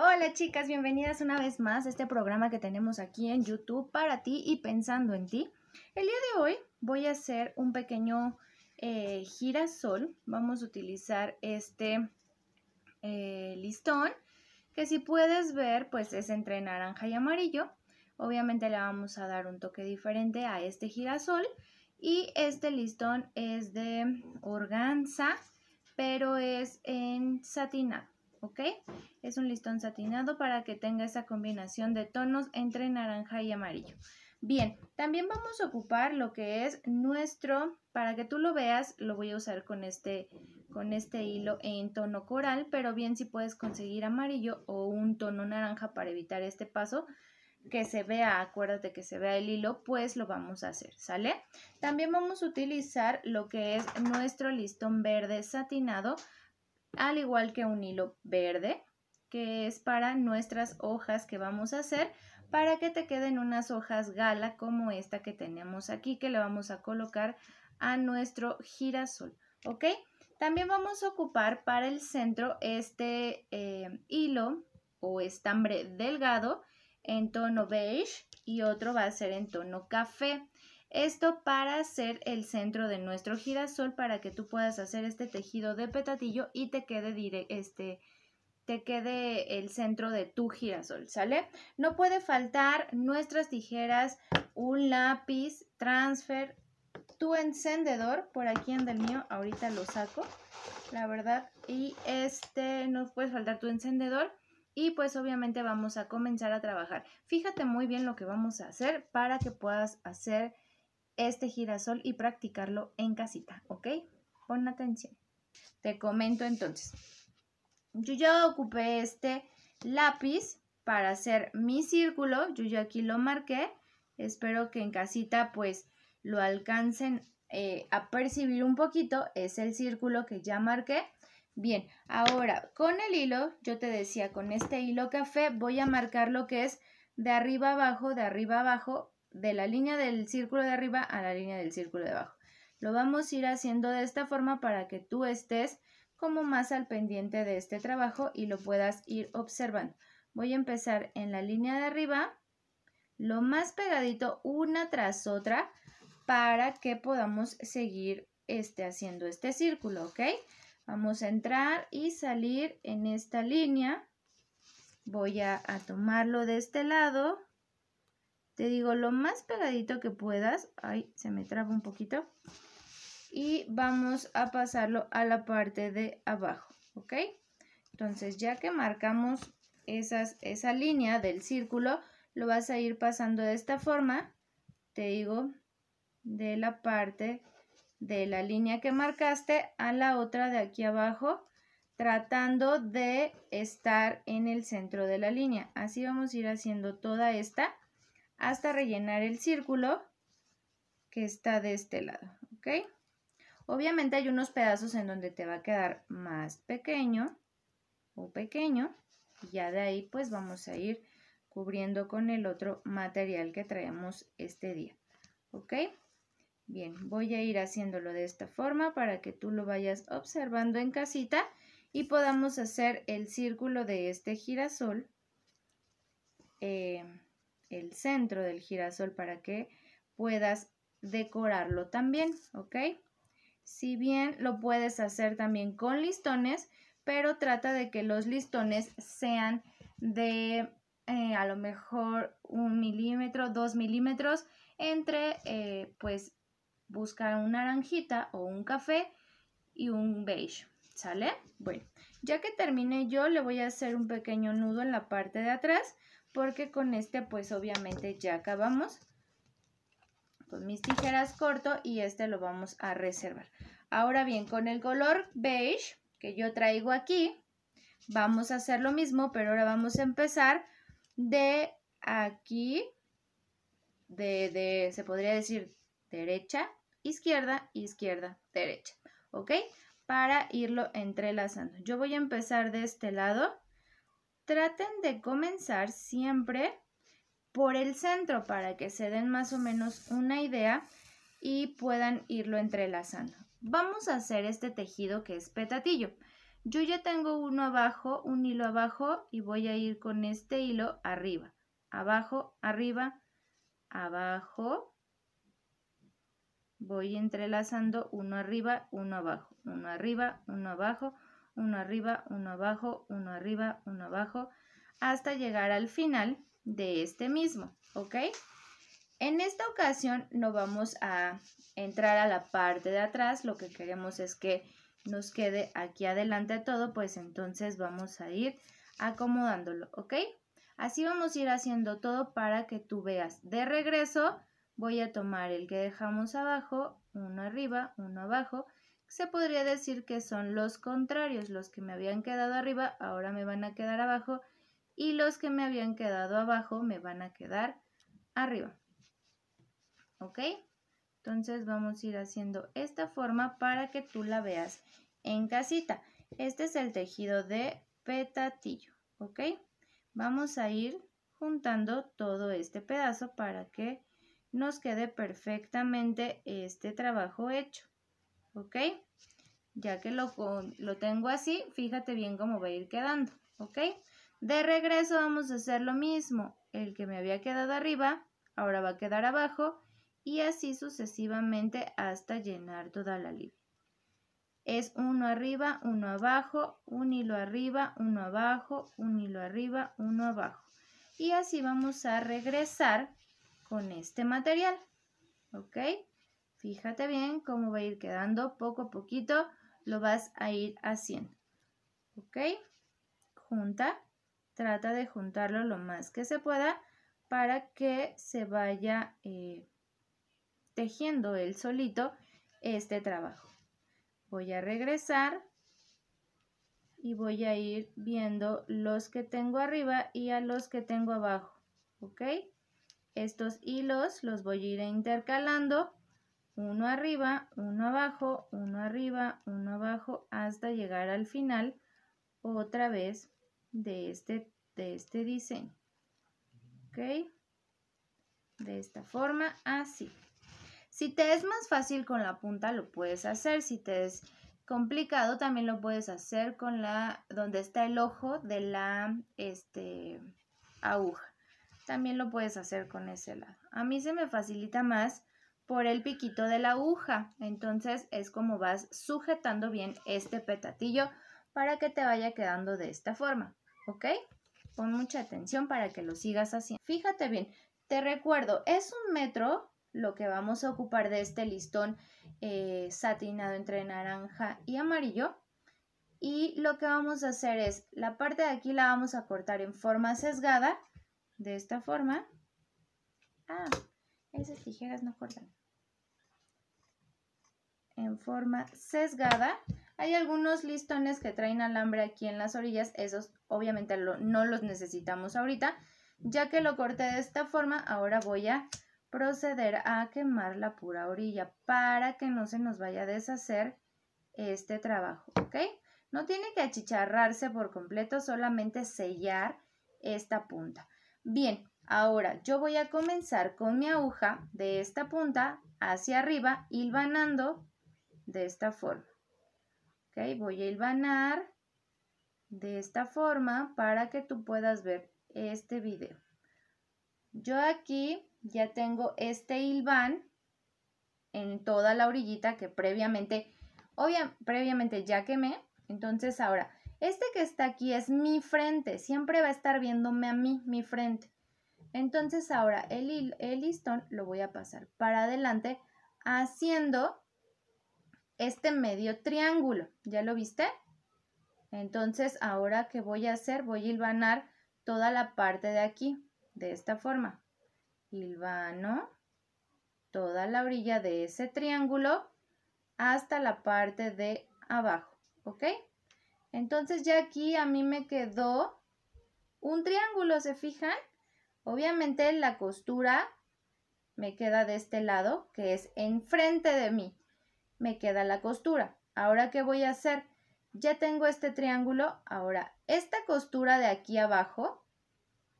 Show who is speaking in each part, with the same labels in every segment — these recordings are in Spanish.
Speaker 1: Hola chicas, bienvenidas una vez más a este programa que tenemos aquí en YouTube para ti y pensando en ti. El día de hoy voy a hacer un pequeño eh, girasol. Vamos a utilizar este eh, listón que si puedes ver pues es entre naranja y amarillo. Obviamente le vamos a dar un toque diferente a este girasol y este listón es de organza pero es en satinado. ¿ok? Es un listón satinado para que tenga esa combinación de tonos entre naranja y amarillo. Bien, también vamos a ocupar lo que es nuestro, para que tú lo veas, lo voy a usar con este, con este hilo en tono coral, pero bien si puedes conseguir amarillo o un tono naranja para evitar este paso, que se vea, acuérdate que se vea el hilo, pues lo vamos a hacer, ¿sale? También vamos a utilizar lo que es nuestro listón verde satinado al igual que un hilo verde, que es para nuestras hojas que vamos a hacer, para que te queden unas hojas gala como esta que tenemos aquí, que le vamos a colocar a nuestro girasol, ¿ok? También vamos a ocupar para el centro este eh, hilo o estambre delgado en tono beige y otro va a ser en tono café. Esto para hacer el centro de nuestro girasol para que tú puedas hacer este tejido de petatillo y te quede este te quede el centro de tu girasol, ¿sale? No puede faltar nuestras tijeras, un lápiz, transfer, tu encendedor, por aquí en el mío, ahorita lo saco, la verdad, y este, no puede faltar tu encendedor, y pues obviamente vamos a comenzar a trabajar. Fíjate muy bien lo que vamos a hacer para que puedas hacer este girasol y practicarlo en casita, ¿ok? Pon atención. Te comento entonces. Yo ya ocupé este lápiz para hacer mi círculo. Yo ya aquí lo marqué. Espero que en casita pues lo alcancen eh, a percibir un poquito. Es el círculo que ya marqué. Bien, ahora con el hilo, yo te decía, con este hilo café voy a marcar lo que es de arriba abajo, de arriba abajo, de la línea del círculo de arriba a la línea del círculo de abajo. Lo vamos a ir haciendo de esta forma para que tú estés como más al pendiente de este trabajo y lo puedas ir observando. Voy a empezar en la línea de arriba, lo más pegadito una tras otra para que podamos seguir este, haciendo este círculo, ¿ok? Vamos a entrar y salir en esta línea. Voy a, a tomarlo de este lado te digo, lo más pegadito que puedas. Ay, se me traba un poquito. Y vamos a pasarlo a la parte de abajo, ¿ok? Entonces, ya que marcamos esas, esa línea del círculo, lo vas a ir pasando de esta forma, te digo, de la parte de la línea que marcaste a la otra de aquí abajo, tratando de estar en el centro de la línea. Así vamos a ir haciendo toda esta hasta rellenar el círculo que está de este lado, ¿ok? Obviamente hay unos pedazos en donde te va a quedar más pequeño o pequeño. Y ya de ahí pues vamos a ir cubriendo con el otro material que traemos este día, ¿ok? Bien, voy a ir haciéndolo de esta forma para que tú lo vayas observando en casita y podamos hacer el círculo de este girasol. Eh, el centro del girasol para que puedas decorarlo también, ¿ok? Si bien lo puedes hacer también con listones, pero trata de que los listones sean de eh, a lo mejor un milímetro, dos milímetros entre, eh, pues, buscar un naranjita o un café y un beige, ¿sale? Bueno, ya que terminé yo, le voy a hacer un pequeño nudo en la parte de atrás porque con este pues obviamente ya acabamos con mis tijeras corto y este lo vamos a reservar. Ahora bien, con el color beige que yo traigo aquí, vamos a hacer lo mismo, pero ahora vamos a empezar de aquí, de, de se podría decir derecha, izquierda, izquierda, derecha, ¿ok? Para irlo entrelazando. Yo voy a empezar de este lado traten de comenzar siempre por el centro para que se den más o menos una idea y puedan irlo entrelazando. Vamos a hacer este tejido que es petatillo. Yo ya tengo uno abajo, un hilo abajo y voy a ir con este hilo arriba, abajo, arriba, abajo. Voy entrelazando uno arriba, uno abajo, uno arriba, uno abajo, uno arriba, uno abajo, uno arriba, uno abajo, hasta llegar al final de este mismo, ¿ok? En esta ocasión no vamos a entrar a la parte de atrás, lo que queremos es que nos quede aquí adelante todo, pues entonces vamos a ir acomodándolo, ¿ok? Así vamos a ir haciendo todo para que tú veas. De regreso voy a tomar el que dejamos abajo, uno arriba, uno abajo, se podría decir que son los contrarios, los que me habían quedado arriba ahora me van a quedar abajo y los que me habían quedado abajo me van a quedar arriba. ¿Ok? Entonces vamos a ir haciendo esta forma para que tú la veas en casita. Este es el tejido de petatillo, ¿ok? Vamos a ir juntando todo este pedazo para que nos quede perfectamente este trabajo hecho. ¿ok? Ya que lo, lo tengo así, fíjate bien cómo va a ir quedando, ¿ok? De regreso vamos a hacer lo mismo. El que me había quedado arriba, ahora va a quedar abajo y así sucesivamente hasta llenar toda la línea. Es uno arriba, uno abajo, un hilo arriba, uno abajo, un hilo arriba, uno abajo. Y así vamos a regresar con este material. ¿Ok? Fíjate bien cómo va a ir quedando. Poco a poquito lo vas a ir haciendo. ¿Ok? Junta. Trata de juntarlo lo más que se pueda para que se vaya eh, tejiendo él solito este trabajo. Voy a regresar y voy a ir viendo los que tengo arriba y a los que tengo abajo, ¿ok? Estos hilos los voy a ir intercalando uno arriba, uno abajo, uno arriba, uno abajo, hasta llegar al final otra vez de este, de este diseño. ¿Ok? De esta forma, así. Si te es más fácil con la punta, lo puedes hacer. Si te es complicado, también lo puedes hacer con la, donde está el ojo de la este, aguja. También lo puedes hacer con ese lado. A mí se me facilita más por el piquito de la aguja. Entonces es como vas sujetando bien este petatillo para que te vaya quedando de esta forma, ¿ok? Pon mucha atención para que lo sigas haciendo. Fíjate bien, te recuerdo, es un metro lo que vamos a ocupar de este listón eh, satinado entre naranja y amarillo. Y lo que vamos a hacer es, la parte de aquí la vamos a cortar en forma sesgada, de esta forma. Ah, esas tijeras no cortan en forma sesgada. Hay algunos listones que traen alambre aquí en las orillas, esos obviamente no los necesitamos ahorita. Ya que lo corté de esta forma, ahora voy a proceder a quemar la pura orilla para que no se nos vaya a deshacer este trabajo, ¿ok? No tiene que achicharrarse por completo, solamente sellar esta punta. Bien, ahora yo voy a comenzar con mi aguja de esta punta hacia arriba, hilvanando de esta forma. ¿Okay? Voy a hilvanar de esta forma para que tú puedas ver este video. Yo aquí ya tengo este hilvan en toda la orillita que previamente, obviamente previamente ya quemé. Entonces ahora, este que está aquí es mi frente, siempre va a estar viéndome a mí, mi frente. Entonces ahora el, el listón lo voy a pasar para adelante haciendo este medio triángulo. ¿Ya lo viste? Entonces, ahora que voy a hacer, voy a hilvanar toda la parte de aquí, de esta forma. Hilvano toda la orilla de ese triángulo hasta la parte de abajo, ¿ok? Entonces ya aquí a mí me quedó un triángulo, ¿se fijan? Obviamente la costura me queda de este lado, que es enfrente de mí me queda la costura. Ahora, ¿qué voy a hacer? Ya tengo este triángulo. Ahora, esta costura de aquí abajo,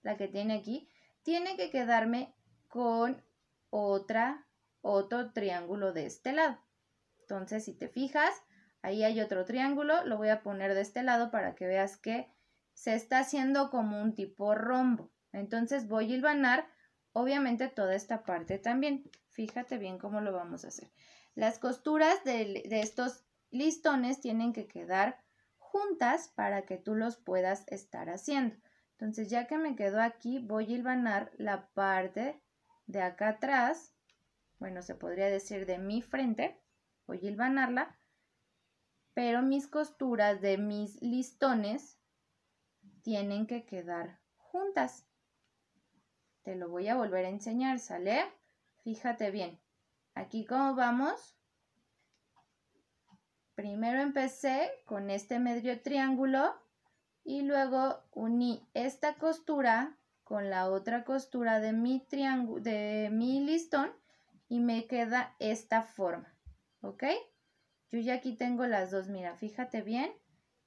Speaker 1: la que tiene aquí, tiene que quedarme con otra, otro triángulo de este lado. Entonces, si te fijas, ahí hay otro triángulo. Lo voy a poner de este lado para que veas que se está haciendo como un tipo rombo. Entonces, voy a hilvanar, obviamente, toda esta parte también. Fíjate bien cómo lo vamos a hacer. Las costuras de, estos listones tienen que quedar juntas para que tú los puedas estar haciendo. Entonces ya que me quedo aquí, voy a hilvanar la parte de acá atrás, bueno, se podría decir de mi frente, voy a hilvanarla, pero mis costuras de mis listones tienen que quedar juntas. Te lo voy a volver a enseñar, ¿sale? Fíjate bien. Aquí cómo vamos. Primero empecé con este medio triángulo y luego uní esta costura con la otra costura de mi, de mi listón y me queda esta forma, ¿ok? Yo ya aquí tengo las dos, mira, fíjate bien,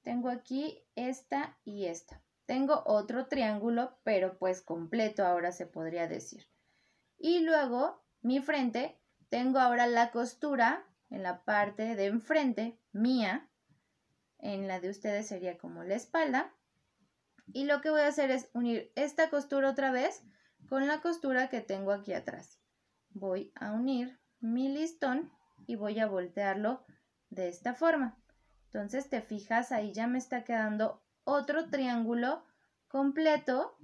Speaker 1: tengo aquí esta y esta. Tengo otro triángulo, pero pues completo ahora se podría decir. Y luego mi frente tengo ahora la costura en la parte de enfrente mía, en la de ustedes sería como la espalda. Y lo que voy a hacer es unir esta costura otra vez con la costura que tengo aquí atrás. Voy a unir mi listón y voy a voltearlo de esta forma. Entonces te fijas, ahí ya me está quedando otro triángulo completo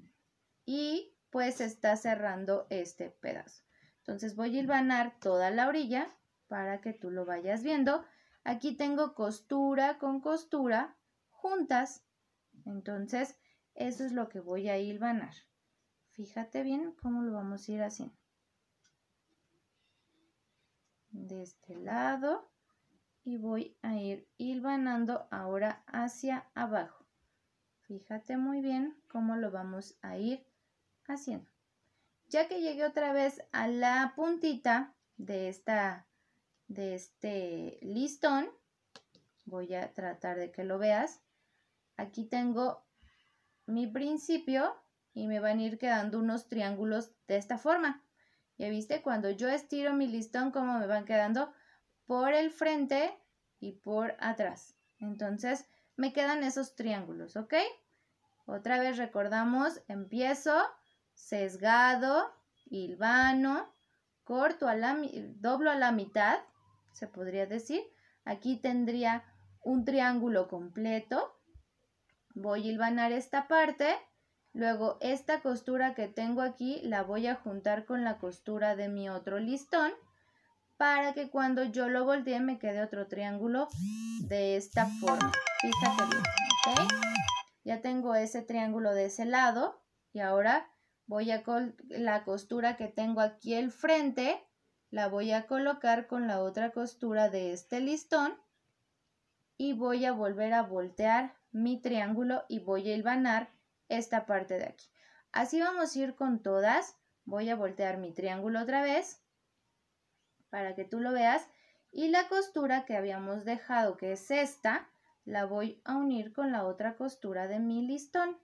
Speaker 1: y pues está cerrando este pedazo. Entonces voy a hilvanar toda la orilla para que tú lo vayas viendo. Aquí tengo costura con costura juntas. Entonces eso es lo que voy a hilvanar. Fíjate bien cómo lo vamos a ir haciendo. De este lado y voy a ir hilvanando ahora hacia abajo. Fíjate muy bien cómo lo vamos a ir haciendo. Ya que llegué otra vez a la puntita de, esta, de este listón, voy a tratar de que lo veas. Aquí tengo mi principio y me van a ir quedando unos triángulos de esta forma. Ya viste, cuando yo estiro mi listón, cómo me van quedando por el frente y por atrás. Entonces, me quedan esos triángulos, ¿ok? Otra vez recordamos, empiezo sesgado, hilvano, corto a la, doblo a la mitad, se podría decir. Aquí tendría un triángulo completo. Voy a hilvanar esta parte, luego esta costura que tengo aquí la voy a juntar con la costura de mi otro listón para que cuando yo lo voltee me quede otro triángulo de esta forma. Ya tengo ese triángulo de ese lado y ahora Voy a la costura que tengo aquí el frente, la voy a colocar con la otra costura de este listón y voy a volver a voltear mi triángulo y voy a hilvanar esta parte de aquí. Así vamos a ir con todas. Voy a voltear mi triángulo otra vez para que tú lo veas. Y la costura que habíamos dejado, que es esta, la voy a unir con la otra costura de mi listón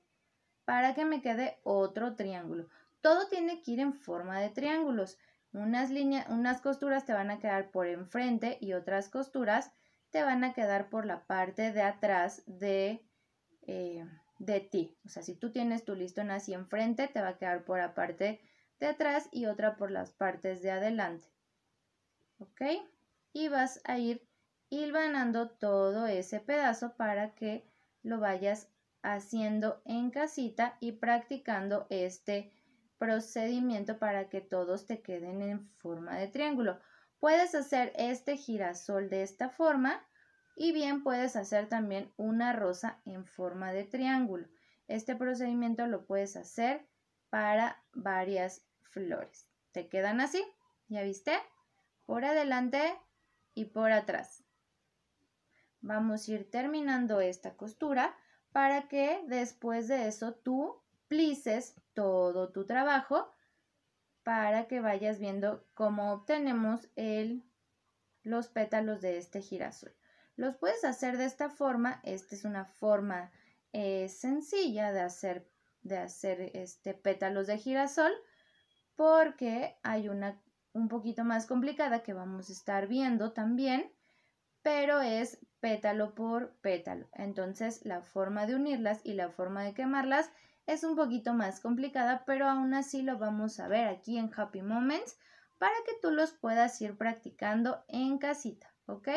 Speaker 1: para que me quede otro triángulo. Todo tiene que ir en forma de triángulos. Unas, unas costuras te van a quedar por enfrente y otras costuras te van a quedar por la parte de atrás de, eh, de ti. O sea, si tú tienes tu listón así enfrente, te va a quedar por la parte de atrás y otra por las partes de adelante. ¿Ok? Y vas a ir hilvanando todo ese pedazo para que lo vayas haciendo en casita y practicando este procedimiento para que todos te queden en forma de triángulo. Puedes hacer este girasol de esta forma y bien puedes hacer también una rosa en forma de triángulo. Este procedimiento lo puedes hacer para varias flores. Te quedan así, ¿ya viste? Por adelante y por atrás. Vamos a ir terminando esta costura para que después de eso tú plices todo tu trabajo para que vayas viendo cómo obtenemos el, los pétalos de este girasol. Los puedes hacer de esta forma, esta es una forma eh, sencilla de hacer, de hacer este, pétalos de girasol porque hay una un poquito más complicada que vamos a estar viendo también pero es pétalo por pétalo. Entonces la forma de unirlas y la forma de quemarlas es un poquito más complicada, pero aún así lo vamos a ver aquí en Happy Moments para que tú los puedas ir practicando en casita, ¿ok?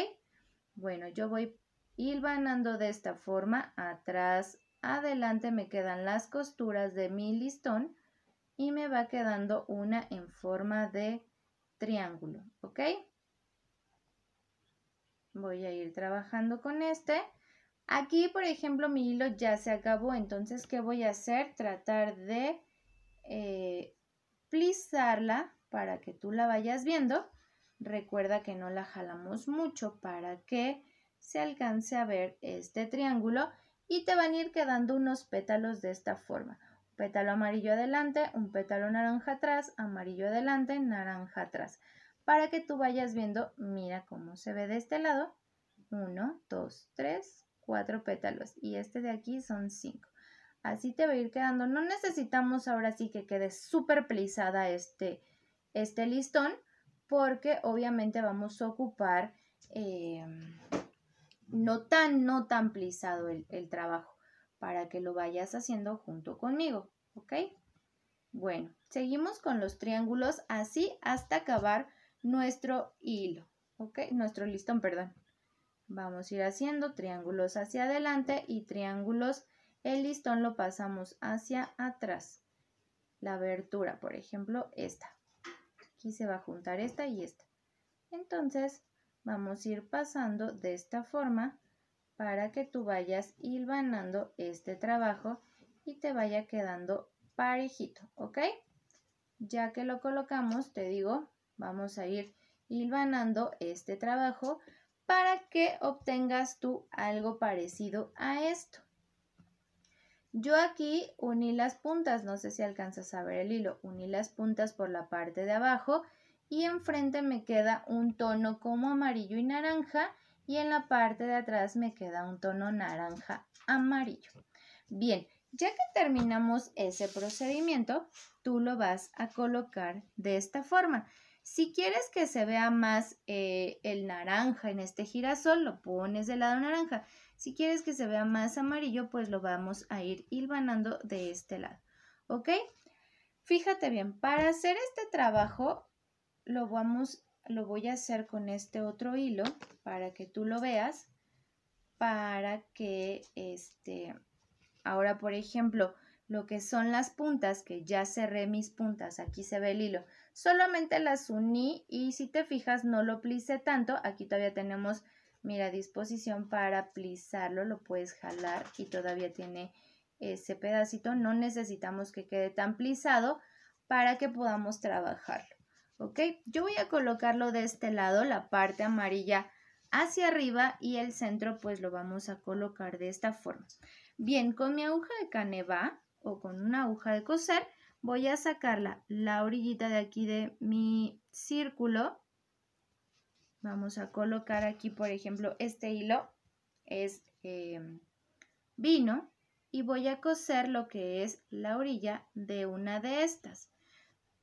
Speaker 1: Bueno, yo voy hilvanando de esta forma, atrás, adelante me quedan las costuras de mi listón y me va quedando una en forma de triángulo, ¿ok? voy a ir trabajando con este. Aquí, por ejemplo, mi hilo ya se acabó, entonces, ¿qué voy a hacer? Tratar de eh, plizarla para que tú la vayas viendo. Recuerda que no la jalamos mucho para que se alcance a ver este triángulo y te van a ir quedando unos pétalos de esta forma. pétalo amarillo adelante, un pétalo naranja atrás, amarillo adelante, naranja atrás para que tú vayas viendo, mira cómo se ve de este lado. 1, 2, tres, cuatro pétalos y este de aquí son 5. Así te va a ir quedando. No necesitamos ahora sí que quede súper plisada este, este listón porque obviamente vamos a ocupar em, no tan, no tan plisado el, el trabajo para que lo vayas haciendo junto conmigo, ¿ok? Bueno, seguimos con los triángulos así hasta acabar nuestro hilo, ¿ok? Nuestro listón, perdón. Vamos a ir haciendo triángulos hacia adelante y triángulos, el listón lo pasamos hacia atrás. La abertura, por ejemplo, esta. Aquí se va a juntar esta y esta. Entonces, vamos a ir pasando de esta forma para que tú vayas hilvanando este trabajo y te vaya quedando parejito, ¿ok? Ya que lo colocamos, te digo, Vamos a ir hilvanando este trabajo para que obtengas tú algo parecido a esto. Yo aquí uní las puntas, no sé si alcanzas a ver el hilo, uní las puntas por la parte de abajo y enfrente me queda un tono como amarillo y naranja y en la parte de atrás me queda un tono naranja amarillo. Bien, ya que terminamos ese procedimiento, tú lo vas a colocar de esta forma. Si quieres que se vea más eh, el naranja en este girasol, lo pones del lado naranja. Si quieres que se vea más amarillo, pues lo vamos a ir hilvanando de este lado. ¿Ok? Fíjate bien, para hacer este trabajo lo, vamos, lo voy a hacer con este otro hilo para que tú lo veas. Para que, este, ahora por ejemplo, lo que son las puntas, que ya cerré mis puntas, aquí se ve el hilo. Solamente las uní y si te fijas no lo plice tanto. Aquí todavía tenemos, mira, disposición para plisarlo. Lo puedes jalar y todavía tiene ese pedacito. No necesitamos que quede tan plisado para que podamos trabajarlo. ¿Ok? Yo voy a colocarlo de este lado, la parte amarilla hacia arriba y el centro pues lo vamos a colocar de esta forma. Bien, con mi aguja de caneva o con una aguja de coser voy a sacar la, orillita de aquí de mi círculo. Vamos a colocar aquí, por ejemplo, este hilo es em, vino y voy a coser lo que es la orilla de una de estas.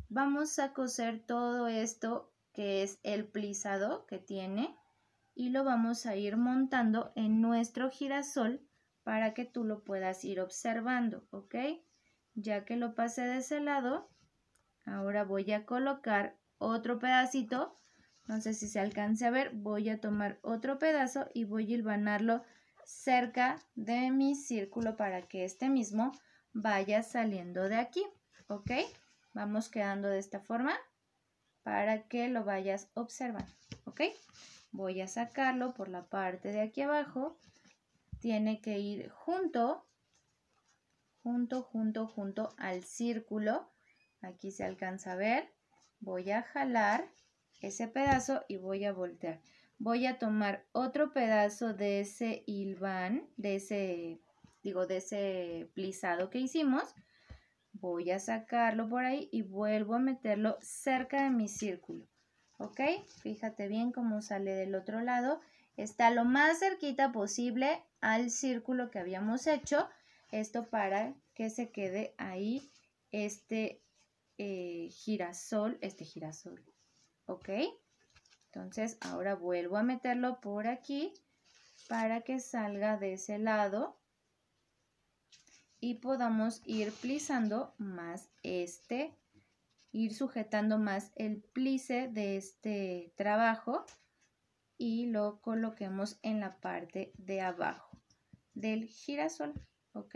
Speaker 1: Vamos a coser todo esto que es el plisado que tiene y lo vamos a ir montando en nuestro girasol para que tú lo puedas ir observando, ¿ok? Ya que lo pasé de ese lado, ahora voy a colocar otro pedacito. No sé si se alcance a ver, voy a tomar otro pedazo y voy a hilvanarlo cerca de mi círculo para que este mismo vaya saliendo de aquí. ¿Ok? Vamos quedando de esta forma para que lo vayas observando. ¿Ok? Voy a sacarlo por la parte de aquí abajo. Tiene que ir junto junto, junto, junto al círculo. Aquí se alcanza a ver. Voy a jalar ese pedazo y voy a voltear. Voy a tomar otro pedazo de ese hilván, de ese, digo, de ese plisado que hicimos. Voy a sacarlo por ahí y vuelvo a meterlo cerca de mi círculo. ¿Ok? Fíjate bien cómo sale del otro lado. Está lo más cerquita posible al círculo que habíamos hecho. Esto para que se quede ahí este eh, girasol, este girasol, ¿ok? Entonces ahora vuelvo a meterlo por aquí para que salga de ese lado y podamos ir plisando más este, ir sujetando más el plice de este trabajo y lo coloquemos en la parte de abajo del girasol. ¿ok?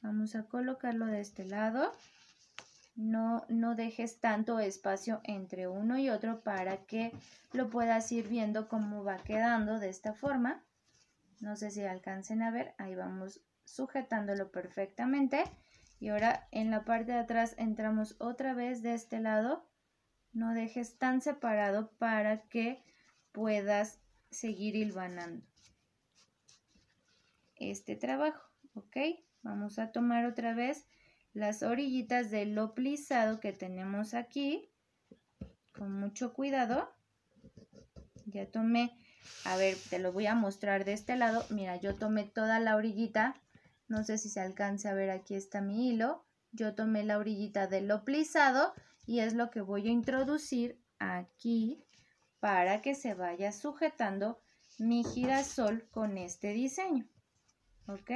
Speaker 1: Vamos a colocarlo de este lado. No, no dejes tanto espacio entre uno y otro para que lo puedas ir viendo cómo va quedando de esta forma. No sé si alcancen a ver, ahí vamos sujetándolo perfectamente. Y ahora en la parte de atrás entramos otra vez de este lado. No dejes tan separado para que puedas seguir hilvanando este trabajo. ¿ok? Vamos a tomar otra vez las orillitas de lo plisado que tenemos aquí, con mucho cuidado. Ya tomé, a ver, te lo voy a mostrar de este lado. Mira, yo tomé toda la orillita, no sé si se alcanza a ver, aquí está mi hilo. Yo tomé la orillita de lo plisado y es lo que voy a introducir aquí para que se vaya sujetando mi girasol con este diseño. ¿Ok?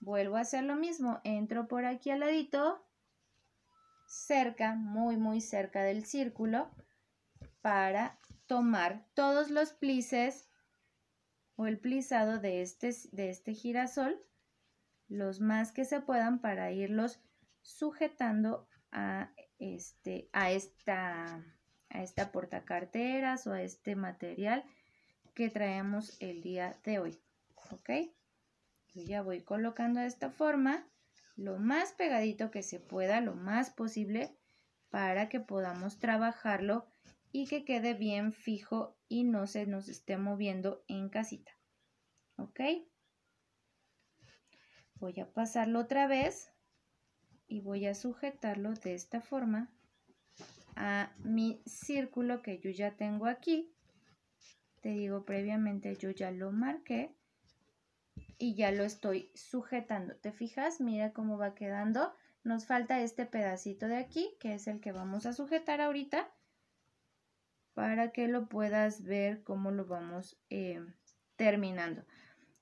Speaker 1: Vuelvo a hacer lo mismo, entro por aquí al ladito, cerca, muy muy cerca del círculo, para tomar todos los plices o el plisado de este, de este girasol, los más que se puedan para irlos sujetando a, este, a, esta, a esta portacarteras o a este material que traemos el día de hoy. ¿Ok? Yo ya voy colocando de esta forma, lo más pegadito que se pueda, lo más posible, para que podamos trabajarlo y que quede bien fijo y no se nos esté moviendo en casita. ¿Ok? Voy a pasarlo otra vez y voy a sujetarlo de esta forma a mi círculo que yo ya tengo aquí. Te digo previamente, yo ya lo marqué y ya lo estoy sujetando. ¿Te fijas? Mira cómo va quedando. Nos falta este pedacito de aquí, que es el que vamos a sujetar ahorita, para que lo puedas ver cómo lo vamos eh, terminando.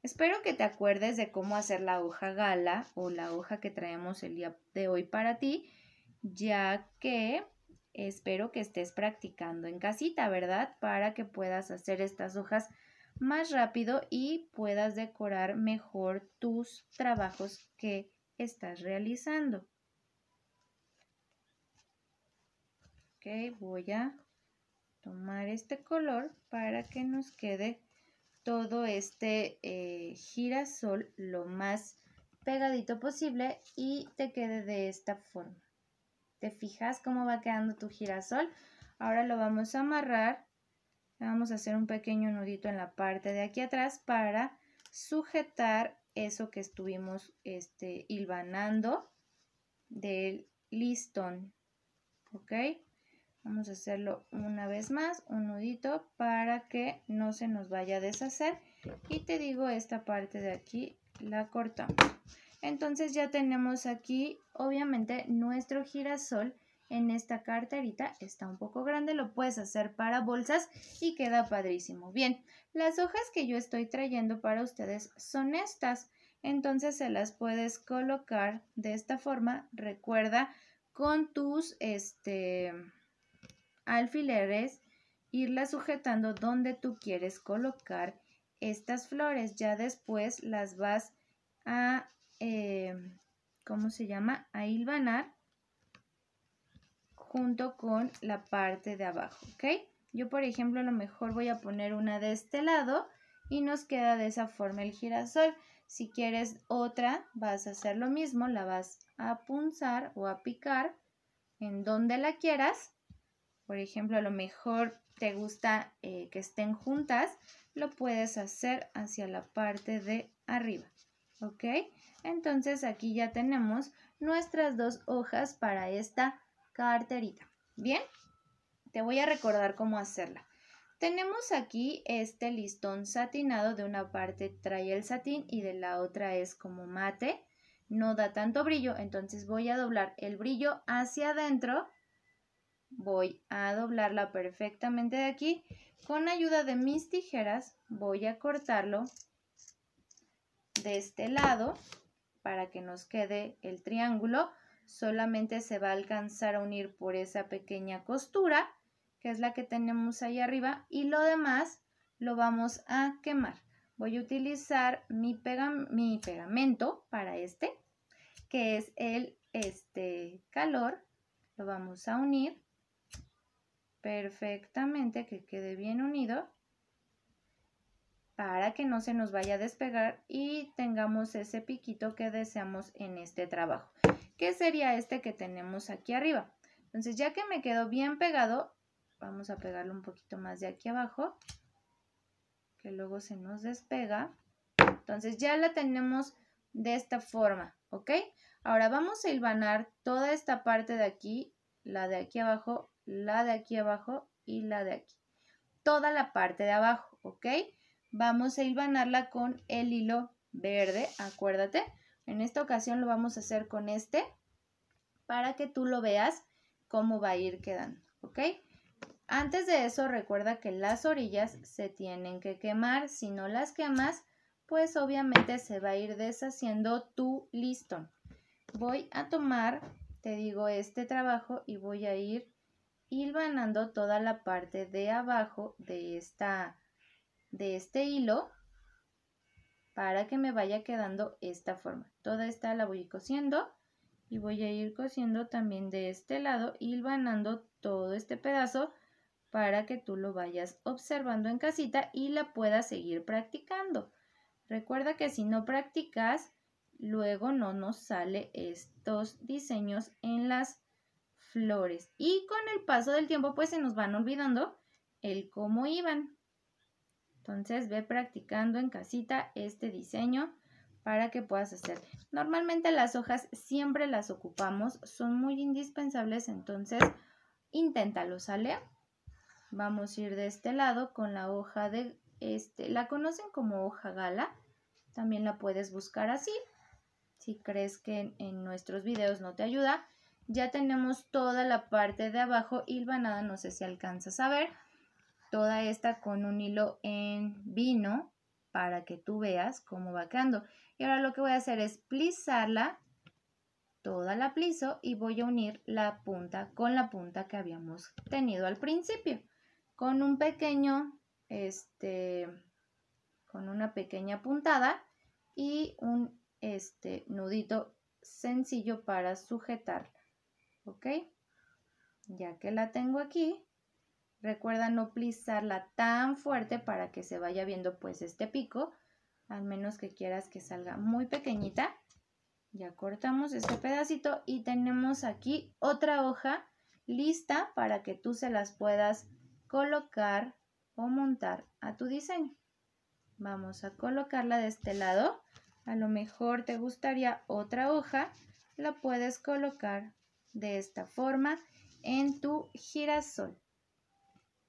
Speaker 1: Espero que te acuerdes de cómo hacer la hoja gala o la hoja que traemos el día de hoy para ti, ya que espero que estés practicando en casita, ¿verdad? Para que puedas hacer estas hojas más rápido y puedas decorar mejor tus trabajos que estás realizando. Ok, voy a tomar este color para que nos quede todo este eh, girasol lo más pegadito posible y te quede de esta forma. ¿Te fijas cómo va quedando tu girasol? Ahora lo vamos a amarrar Vamos a hacer un pequeño nudito en la parte de aquí atrás para sujetar eso que estuvimos este, hilvanando del listón. ¿Ok? Vamos a hacerlo una vez más, un nudito para que no se nos vaya a deshacer. Y te digo, esta parte de aquí la cortamos. Entonces ya tenemos aquí, obviamente, nuestro girasol en esta carterita está un poco grande, lo puedes hacer para bolsas y queda padrísimo. Bien, las hojas que yo estoy trayendo para ustedes son estas, entonces se las puedes colocar de esta forma, recuerda con tus este, alfileres irlas sujetando donde tú quieres colocar estas flores, ya después las vas a, eh, ¿cómo se llama? A hilvanar junto con la parte de abajo, ¿ok? Yo, por ejemplo, a lo mejor voy a poner una de este lado y nos queda de esa forma el girasol. Si quieres otra, vas a hacer lo mismo, la vas a punzar o a picar en donde la quieras. Por ejemplo, a lo mejor te gusta eh, que estén juntas, lo puedes hacer hacia la parte de arriba, ¿ok? Entonces aquí ya tenemos nuestras dos hojas para esta carterita. Bien, te voy a recordar cómo hacerla. Tenemos aquí este listón satinado, de una parte trae el satín y de la otra es como mate, no da tanto brillo, entonces voy a doblar el brillo hacia adentro, voy a doblarla perfectamente de aquí, con ayuda de mis tijeras voy a cortarlo de este lado para que nos quede el triángulo, solamente se va a alcanzar a unir por esa pequeña costura, que es la que tenemos ahí arriba, y lo demás lo vamos a quemar. Voy a utilizar mi, mi pegamento para este, que es el este calor. Lo vamos a unir perfectamente, que quede bien unido para que no se nos vaya a despegar y tengamos ese piquito que deseamos en este trabajo que sería este que tenemos aquí arriba. Entonces ya que me quedó bien pegado, vamos a pegarlo un poquito más de aquí abajo, que luego se nos despega. Entonces ya la tenemos de esta forma, ¿ok? Ahora vamos a hilvanar toda esta parte de aquí, la de aquí abajo, la de aquí abajo y la de aquí. Toda la parte de abajo, ¿ok? Vamos a hilvanarla con el hilo verde, acuérdate. En esta ocasión lo vamos a hacer con este para que tú lo veas cómo va a ir quedando, ¿ok? Antes de eso recuerda que las orillas se tienen que quemar, si no las quemas, pues obviamente se va a ir deshaciendo tu listón. Voy a tomar, te digo, este trabajo y voy a ir hilvanando toda la parte de abajo de, esta, de este hilo para que me vaya quedando esta forma. Toda esta la voy cosiendo y voy a ir cosiendo también de este lado, vanando todo este pedazo para que tú lo vayas observando en casita y la puedas seguir practicando. Recuerda que si no practicas, luego no nos sale estos diseños en las flores. Y con el paso del tiempo, pues se nos van olvidando el cómo iban. Entonces ve practicando en casita este diseño para que puedas hacer. Normalmente las hojas siempre las ocupamos, son muy indispensables, entonces inténtalo, ¿sale? Vamos a ir de este lado con la hoja de este, la conocen como hoja gala, también la puedes buscar así, si crees que en, nuestros videos no te ayuda. Ya tenemos toda la parte de abajo hilvanada, no sé si alcanzas a ver, toda esta con un hilo en vino para que tú veas cómo va quedando. Y ahora lo que voy a hacer es plizarla, toda la pliso y voy a unir la punta con la punta que habíamos tenido al principio. Con un pequeño, este, con una pequeña puntada y un este, nudito sencillo para sujetar. ¿Ok? Ya que la tengo aquí, Recuerda no plisarla tan fuerte para que se vaya viendo pues este pico, al menos que quieras que salga muy pequeñita. Ya cortamos este pedacito y tenemos aquí otra hoja lista para que tú se las puedas colocar o montar a tu diseño. Vamos a colocarla de este lado. A lo mejor te gustaría otra hoja, la puedes colocar de esta forma en tu girasol.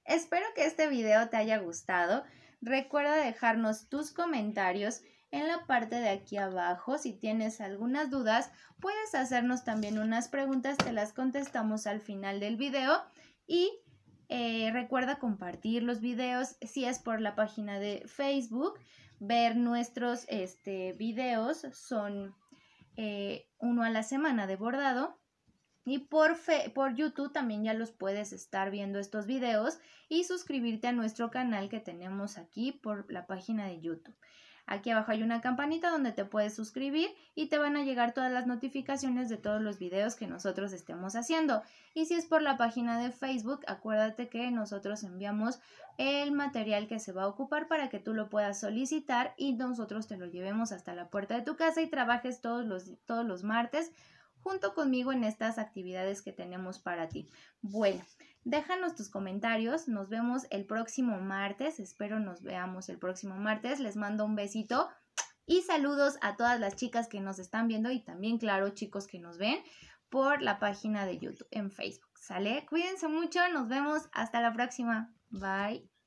Speaker 1: Espero que este video te haya gustado. Recuerda dejarnos tus comentarios en la parte de aquí abajo. Si tienes algunas dudas, puedes hacernos también unas preguntas, te las contestamos al final del video. Y eh, recuerda compartir los videos si es por la página de Facebook. Ver nuestros este, videos son eh, uno a la semana de bordado y por, fe, por YouTube también ya los puedes estar viendo estos videos y suscribirte a nuestro canal que tenemos aquí por la página de YouTube. Aquí abajo hay una campanita donde te puedes suscribir y te van a llegar todas las notificaciones de todos los videos que nosotros estemos haciendo. Y si es por la página de Facebook, acuérdate que nosotros enviamos el material que se va a ocupar para que tú lo puedas solicitar y nosotros te lo llevemos hasta la puerta de tu casa y trabajes todos los, todos los martes junto conmigo en estas actividades que tenemos para ti. Bueno, déjanos tus comentarios, nos vemos el próximo martes, espero nos veamos el próximo martes, les mando un besito y saludos a todas las chicas que nos están viendo y también, claro, chicos que nos ven por la página de YouTube en Facebook. ¿Sale? Cuídense mucho, nos vemos hasta la próxima. Bye.